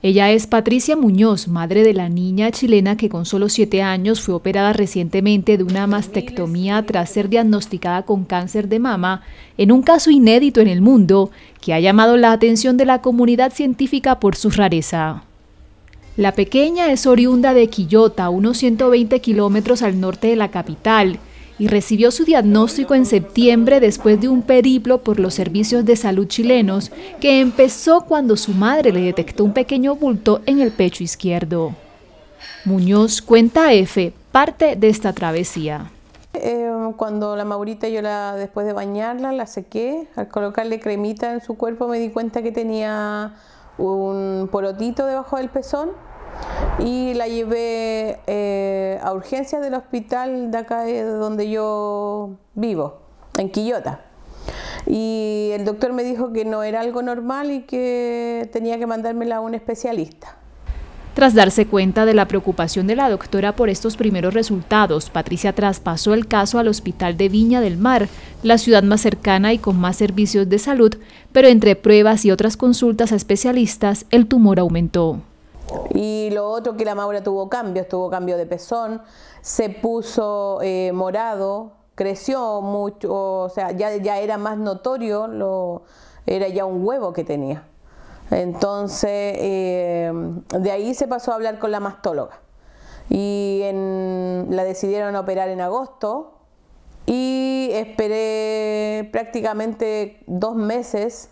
Ella es Patricia Muñoz, madre de la niña chilena que con solo 7 años fue operada recientemente de una mastectomía tras ser diagnosticada con cáncer de mama, en un caso inédito en el mundo que ha llamado la atención de la comunidad científica por su rareza. La pequeña es oriunda de Quillota, unos 120 kilómetros al norte de la capital, y recibió su diagnóstico en septiembre después de un periplo por los servicios de salud chilenos que empezó cuando su madre le detectó un pequeño bulto en el pecho izquierdo. Muñoz cuenta F parte de esta travesía. Eh, cuando la Maurita yo la después de bañarla la sequé, al colocarle cremita en su cuerpo me di cuenta que tenía un porotito debajo del pezón y la llevé eh, a urgencias del hospital de acá de donde yo vivo, en Quillota. Y el doctor me dijo que no era algo normal y que tenía que mandármela a un especialista. Tras darse cuenta de la preocupación de la doctora por estos primeros resultados, Patricia traspasó el caso al Hospital de Viña del Mar, la ciudad más cercana y con más servicios de salud, pero entre pruebas y otras consultas a especialistas, el tumor aumentó. Y lo otro que la Maura tuvo cambios, tuvo cambio de pezón, se puso eh, morado, creció mucho, o sea, ya, ya era más notorio, lo, era ya un huevo que tenía. Entonces, eh, de ahí se pasó a hablar con la mastóloga. Y la decidieron operar en agosto y esperé prácticamente dos meses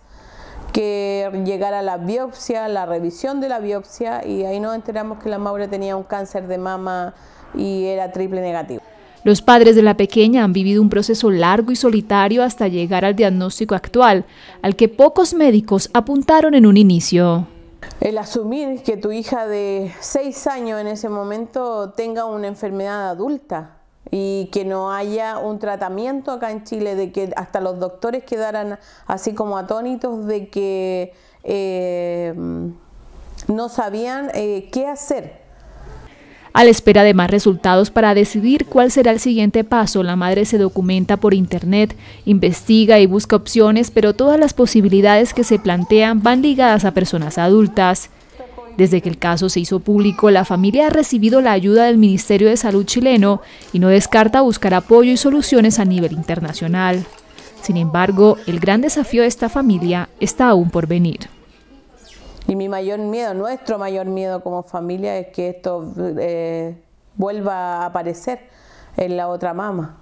que llegara la biopsia, la revisión de la biopsia y ahí nos enteramos que la Maura tenía un cáncer de mama y era triple negativo. Los padres de la pequeña han vivido un proceso largo y solitario hasta llegar al diagnóstico actual, al que pocos médicos apuntaron en un inicio. El asumir que tu hija de seis años en ese momento tenga una enfermedad adulta, y que no haya un tratamiento acá en Chile de que hasta los doctores quedaran así como atónitos de que eh, no sabían eh, qué hacer. A la espera de más resultados para decidir cuál será el siguiente paso, la madre se documenta por internet, investiga y busca opciones, pero todas las posibilidades que se plantean van ligadas a personas adultas. Desde que el caso se hizo público, la familia ha recibido la ayuda del Ministerio de Salud chileno y no descarta buscar apoyo y soluciones a nivel internacional. Sin embargo, el gran desafío de esta familia está aún por venir. Y mi mayor miedo, nuestro mayor miedo como familia es que esto eh, vuelva a aparecer en la otra mamá.